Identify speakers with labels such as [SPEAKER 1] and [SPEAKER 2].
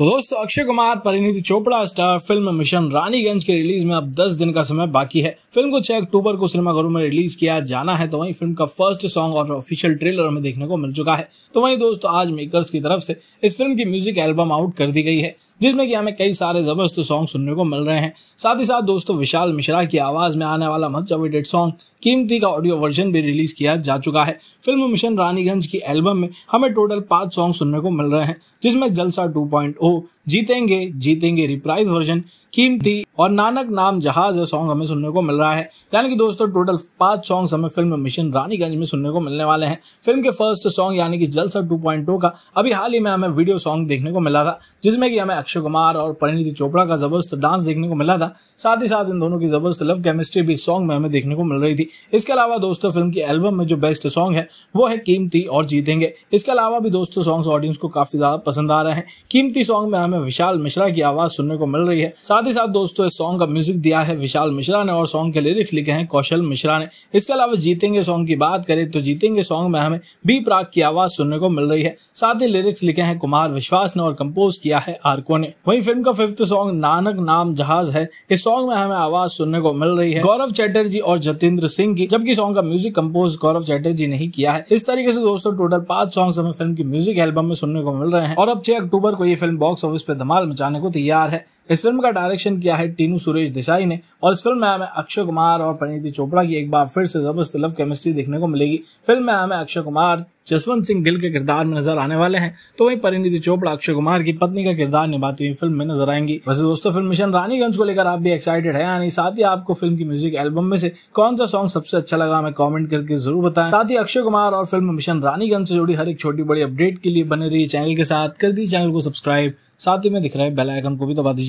[SPEAKER 1] तो दोस्तों Akshay Kumar Parineeti Chopra star film mission Raniganj के रिलीज में अब 10 दिन का समय बाकी है फिल्म को 6 अक्टूबर को सिनेमाघरों में रिलीज किया जाना है तो वहीं फिल्म का फर्स्ट सॉन्ग और ऑफिशियल ट्रेलर हमें देखने को मिल चुका है तो वहीं दोस्तों आज मेकर्स की तरफ से इस फिल्म की म्यूजिक एल्बम आउट कर दी गई है जिसमें कि हमें कई सारे जबरदस्त सॉन्ग सुनने को मिल रहे हैं साथ ही साथ दोस्तों विशाल मिश्रा की आवाज में आने वाला मच अवेटेड सॉन्ग कीमती का ऑडियो वर्जन भी रिलीज किया जा चुका है फिल्म मिशन रानीगंज की एल्बम में हमें टोटल पांच सॉन्ग सुनने को मिल रहे हैं जिसमें जलसा 2.0 जीतेंगे जीतेंगे रिप्राइज वर्जन कीमती और नानक नाम जहाज है सॉन्ग हमें सुनने को मिल रहा है यानी कि दोस्तों टोटल पांच सॉन्ग हमें फिल्म मिशन रानीगंज में सुनने को मिलने वाले हैं फिल्म के फर्स्ट सॉन्ग यानी कि जलसा टू का अभी हाल ही में हमें वीडियो सॉन्ग देखने को मिला था जिसमें कि हमें अक्षय कुमार और परिणीति चोपड़ा का जबरदस्त डांस देखने को मिला था साथ ही साथ इन दोनों की जबरदस्त लव केमिस्ट्री भी सॉन्ग में हमें देखने को मिल रही थी इसके अलावा दोस्तों फिल्म की एल्बम में जो बेस्ट सॉन्ग है वो है कीमती और जीतेंगे इसके अलावा भी दोस्तों सॉन्ग ऑडियंस को काफी ज्यादा पसंद आ रहे हैं कीमती सॉन्ग में हमें विशाल मिश्रा की आवाज सुनने को मिल रही है साथ ही साथ दोस्तों सॉन्ग का म्यूजिक दिया है विशाल मिश्रा ने और सॉन्ग के लिरिक्स लिखे हैं कौशल मिश्रा ने इसके अलावा जीतेंगे सॉन्ग की बात करें तो जीतेंगे सॉन्ग में हमें बी प्राग की आवाज सुनने को मिल रही है साथ ही लिरिक्स लिखे हैं कुमार विश्वास ने और कंपोज किया है आरको ने वही फिल्म का फिफ्थ सॉन्ग नानक नाम जहाज है इस सॉन्ग में हमें आवाज सुनने को मिल रही है गौरव चैटर्जी और जतेंद्र सिंह की जबकि सॉन्ग का म्यूजिक कंपोज गौरव चैटर्जी ने ही किया है इस तरीके से दोस्तों टोटल पांच सॉन्ग हमें फिल्म की म्यूजिक एल्बम में सुनने को मिल रहे हैं और अब छह अक्टूबर को ये फिल्म बॉक्स ऑफिस पे धमाल मचाने को तैयार है इस फिल्म का डायरेक्शन किया है टीनू सुरेश देसाई ने और इस फिल्म में हमें अक्षय कुमार और परिणीति चोपड़ा की एक बार फिर से जबरदस्त लव केमिस्ट्री देखने को मिलेगी फिल्म में हमें अक्षय कुमार जसवंत सिंह गिल के किरदार में नजर आने वाले हैं तो वहीं परिणीति चोपड़ा अक्षय कुमार की पत्नी का किरदार निभाती हुई फिल्म में नजर आएंगी वैसे दोस्तों फिल्म मिशन रानीगंज को लेकर आप भी एक्साइटेड है यानी साथ ही आपको फिल्म की म्यूजिक एल्बम में से कौन सा सॉन्ग सबसे अच्छा लगा हमें कॉमेंट करके जरूर बताएं साथ ही अक्षय कुमार और फिल्म मिशन रानीगंज से जुड़ी हर एक छोटी बड़ी अपडेट के लिए बने रही चैनल के साथ कर दी चैनल को सब्सक्राइब साथ ही में दिख रहे बेलाइकन बेल आइकन को भी दबा दीजिए